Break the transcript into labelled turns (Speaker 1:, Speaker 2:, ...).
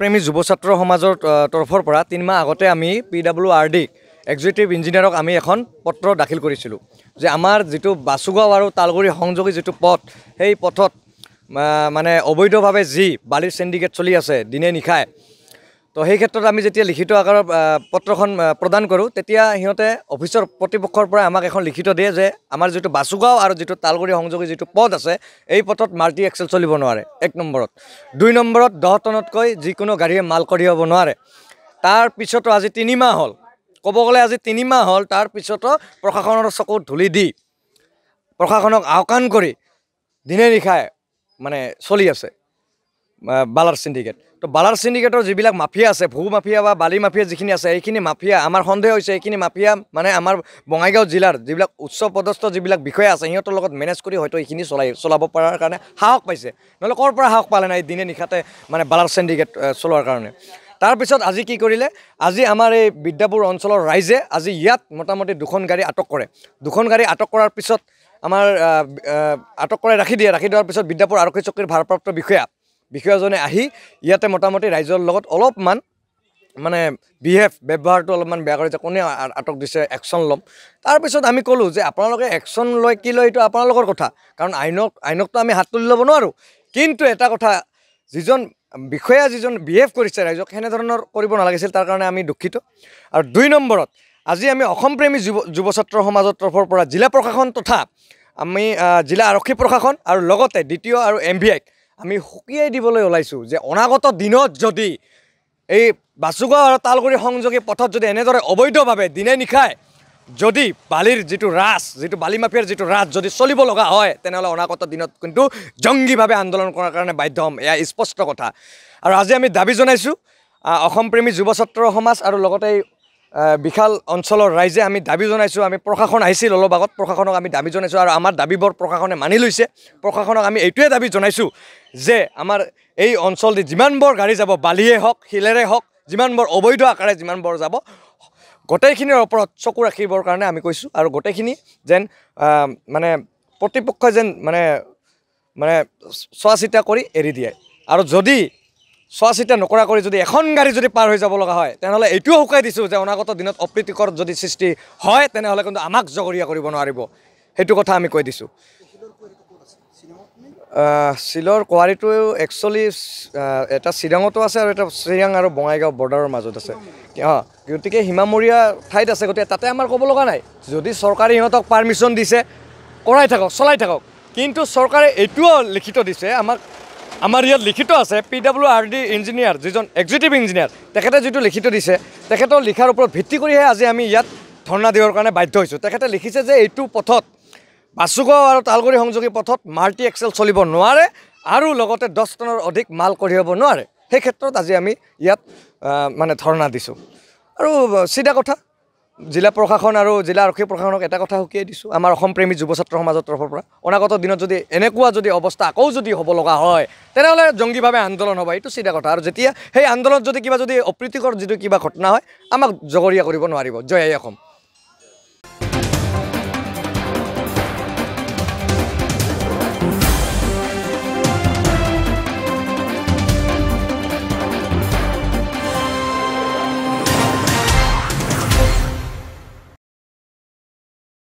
Speaker 1: প্ৰেমী যুৱ ছাত্ৰ সমাজৰ তৰফৰ পৰা তিনিমাহ আগতে আমি P W R D executive ইঞ্জিনিয়াৰক আমি এখন পত্ৰ দাখিল কৰিছিলোঁ যে আমাৰ যিটো বাছুগাঁও আৰু তালগুৰি সংযোগী যিটো পথ সেই পথত মানে অবৈধভাৱে যি বালিৰ চেণ্ডিকেট চলি আছে দিনে নিশাই তো সেই ক্ষেত্ৰত আমি যেতিয়া লিখিত আকাৰৰ পত্ৰখন প্ৰদান কৰোঁ তেতিয়া সিহঁতে অফিচৰ প্ৰতিপক্ষৰ পৰা আমাক এখন লিখিত দিয়ে যে আমাৰ যিটো বাচুগাঁও আৰু যিটো তালগুৰি সংযোগী যিটো পথ আছে এই পথত মাল্টি এক্সেল চলিব নোৱাৰে এক নম্বৰত দুই নম্বৰত দহ টনতকৈ যিকোনো গাড়ীয়ে মাল কঢ়িয়াব নোৱাৰে তাৰপিছতো আজি তিনিমাহ হ'ল ক'ব গ'লে আজি তিনিমাহ হ'ল তাৰপিছতো প্ৰশাসনৰ চকু ধূলি দি প্ৰশাসনক আওকাণ কৰি দিনে নিশাই মানে চলি আছে বালাৰ চিণ্ডিকেট তো বালাৰ চিণ্ডিকেটৰ যিবিলাক মাফিয়া আছে ভূ মাফিয়া বা বালি মাফিয়া যিখিনি আছে এইখিনি মাফিয়া আমাৰ সন্দেহ হৈছে এইখিনি মাফিয়া মানে আমাৰ বঙাইগাঁও জিলাৰ যিবিলাক উচ্চ পদস্থ যিবিলাক বিষয়া আছে সিহঁতৰ লগত মেনেজ কৰি হয়তো এইখিনি চলাই চলাব পৰাৰ কাৰণে সাহস পাইছে নহ'লে ক'ৰ পৰা সাহস পালে নাই দিনে নিশাতে মানে বালাৰ চিণ্ডিকেট চলোৱাৰ কাৰণে তাৰপিছত আজি কি কৰিলে আজি আমাৰ এই বিদ্যাপুৰ অঞ্চলৰ ৰাইজে আজি ইয়াত মোটামুটি দুখন গাড়ী আটক কৰে দুখন গাড়ী আটক কৰাৰ পিছত আমাৰ আটক কৰাই ৰাখি দিয়ে ৰাখি দিয়াৰ পিছত বিদ্যাপুৰ আৰক্ষী চকীৰ ভাৰপ্ৰাপ্ত বিষয়া বিষয়াজনে আহি ইয়াতে মোটামুটি ৰাইজৰ লগত অলপমান মানে বিহেভ ব্যৱহাৰটো অলপমান বেয়া কৰিছে কোনে আটক দিছে একশ্যন ল'ম তাৰপিছত আমি ক'লোঁ যে আপোনালোকে একশ্যন লয় কি লয় এইটো আপোনালোকৰ কথা কাৰণ আইনক আইনকটো আমি হাত তুলি ল'ব নোৱাৰোঁ কিন্তু এটা কথা যিজন বিষয়া যিজন বিহেভ কৰিছে ৰাইজক সেনেধৰণৰ কৰিব নালাগিছিল তাৰ কাৰণে আমি দুখিত আৰু দুই নম্বৰত আজি আমি অসম প্ৰেমী যুৱ যুৱ ছাত্ৰ সমাজৰ তৰফৰ পৰা জিলা প্ৰশাসন তথা আমি জিলা আৰক্ষী প্ৰশাসন আৰু লগতে দ্বিতীয় আৰু এম ভি আইক আমি সকীয়াই দিবলৈ ওলাইছোঁ যে অনাগত দিনত যদি এই বাচুগাঁও আৰু তালগুৰি সংযোগী পথত যদি এনেদৰে অবৈধভাৱে দিনে নিশাই যদি বালিৰ যিটো ৰাজ যিটো বালি মাফিয়াৰ যিটো ৰাজ যদি চলিব লগা হয় তেনেহ'লে অনাগত দিনত কিন্তু জংগীভাৱে আন্দোলন কৰাৰ কাৰণে বাধ্য হ'ম এয়া স্পষ্ট কথা আৰু আজি আমি দাবী জনাইছোঁ অসম প্ৰেমী যুৱ ছাত্ৰ সমাজ আৰু লগতে এই বিশাল অঞ্চলৰ ৰাইজে আমি দাবী জনাইছোঁ আমি প্ৰশাসন আহিছিল অলপ আগত প্ৰশাসনক আমি দাবী জনাইছোঁ আৰু আমাৰ দাবীবোৰ প্ৰশাসনে মানি লৈছে প্ৰশাসনক আমি এইটোৱে দাবী জনাইছোঁ যে আমাৰ এই অঞ্চলদি যিমানবোৰ গাড়ী যাব বালিয়ে হওক শিলেৰে হওক যিমানবোৰ অবৈধ আকাৰে যিমানবোৰ যাব গোটেইখিনিৰ ওপৰত চকু ৰাখিবৰ কাৰণে আমি কৈছোঁ আৰু গোটেইখিনি যেন মানে প্ৰতিপক্ষই যেন মানে মানে চোৱা চিতা কৰি এৰি দিয়ে আৰু যদি চোৱা চিতা নকৰা কৰি যদি এখন গাড়ী যদি পাৰ হৈ যাব লগা হয় তেনেহ'লে এইটোও শুকাই দিছোঁ যে অনাগত দিনত অপ্ৰীতিকৰ যদি সৃষ্টি হয় তেনেহ'লে কিন্তু আমাক জগৰীয়া কৰিব নোৱাৰিব সেইটো কথা আমি কৈ দিছোঁ শ্বিলৰ কোৱাৰিটো একচুৱেলি এটা শ্বিলঙতো আছে আৰু এটা চিৰাং আৰু বঙাইগাঁও বৰ্ডাৰৰ মাজত আছে অঁ গতিকে সীমামূৰীয়া ঠাইত আছে গতিকে তাতে আমাৰ ক'ব লগা নাই যদি চৰকাৰে সিহঁতক পাৰ্মিশ্যন দিছে কৰাই থাকক চলাই থাকক কিন্তু চৰকাৰে এইটোও লিখিত দিছে আমাক আমাৰ ইয়াত লিখিত আছে P W R D engineer যিজন এক্সিকিউটিভ ইঞ্জিনিয়াৰ তেখেতে যিটো লিখিত দিছে তেখেতৰ লিখাৰ ওপৰত ভিত্তি কৰিহে আজি আমি ইয়াত ধৰ্ণা দিবৰ কাৰণে বাধ্য হৈছোঁ তেখেতে লিখিছে যে এইটো পথত বাচুগাঁও আৰু তালগুৰি সংযোগী পথত মাল্টি এক্সেল চলিব নোৱাৰে আৰু লগতে দহ টনৰ অধিক মাল কঢ়িয়াব নোৱাৰে সেই ক্ষেত্ৰত আজি আমি ইয়াত মানে ধৰ্ণা দিছোঁ আৰু চিধা কথা জিলা প্ৰশাসন আৰু জিলা আৰক্ষী প্ৰশাসনক এটা কথা সুকীয়াই দিছোঁ আমাৰ অসম প্ৰেমী যুৱ ছাত্ৰ সমাজৰ তৰফৰ পৰা অনাগত দিনত যদি এনেকুৱা যদি অৱস্থা আকৌ যদি হ'ব লগা হয় তেনেহ'লে জংগীভাৱে আন্দোলন হ'ব এইটো চিধা কথা আৰু যেতিয়া সেই আন্দোলন যদি কিবা যদি অপ্ৰীতিকৰ যিটো কিবা ঘটনা হয় আমাক জগৰীয়া কৰিব নোৱাৰিব জয় আই অসম